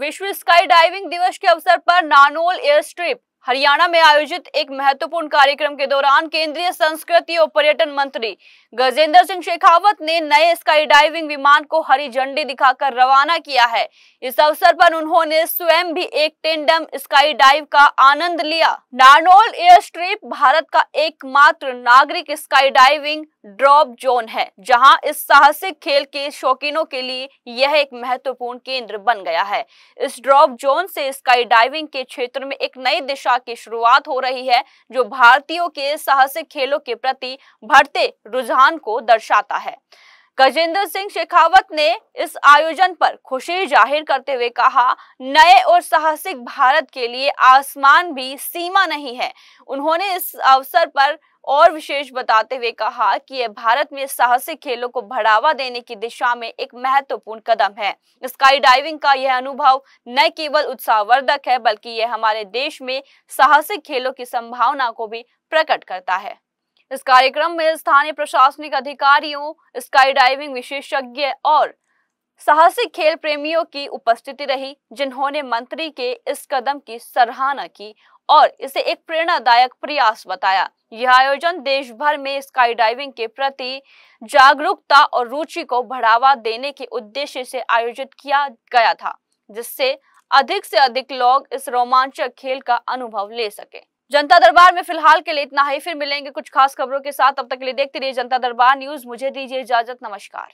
विश्व sky diving दिवस के अवसर पर नानोल एयर स्ट्रिप हरियाणा में आयोजित एक महत्वपूर्ण कार्यक्रम के दौरान केंद्रीय संस्कृति और पर्यटन मंत्री गजेंद्र सिंह शेखावत ने नए स्काई डाइविंग विमान को हरी झंडी दिखाकर रवाना किया है इस अवसर पर उन्होंने स्वयं भी एक टेंडम स्काई डाइव का आनंद लिया नारनोल एयर स्ट्रिप भारत का एकमात्र नागरिक स्काई डाइविंग ड्रॉप जोन है जहां इस साहसिक खेल के शौकीनों के लिए यह एक महत्वपूर्ण केंद्र बन गया है इस ड्रॉप जोन से स्काई डाइविंग के क्षेत्र में एक नई दिशा परीक्षा की शुरुआत हो रही है जो भारतीयों के साहसिक खेलों के प्रति बढ़ते रुझान को दर्शाता है गजेंद्र सिंह शेखावत ने इस आयोजन पर खुशी जाहिर करते हुए कहा नए और साहसिक भारत के लिए आसमान भी सीमा नहीं है उन्होंने इस अवसर पर और विशेष बताते हुए कहा कि यह भारत में साहसिक खेलों को बढ़ावा देने की दिशा में एक महत्वपूर्ण कदम है स्काई डाइविंग का यह अनुभव न केवल उत्साहवर्धक है बल्कि यह हमारे देश में साहसिक खेलों की संभावना को भी प्रकट करता है इस कार्यक्रम में स्थानीय प्रशासनिक अधिकारियों स्काई डाइविंग विशेषज्ञ और साहसिक खेल प्रेमियों की उपस्थिति रही जिन्होंने मंत्री के इस कदम की सराहना की और इसे एक प्रेरणादायक प्रयास बताया यह आयोजन देश भर में स्काई डाइविंग के प्रति जागरूकता और रुचि को बढ़ावा देने के उद्देश्य से आयोजित किया गया था जिससे अधिक से अधिक लोग इस रोमांचक खेल का अनुभव ले सके जनता दरबार में फिलहाल के लिए इतना ही फिर मिलेंगे कुछ खास खबरों के साथ अब तक के लिए देखते रहिए जनता दरबार न्यूज मुझे दीजिए इजाजत नमस्कार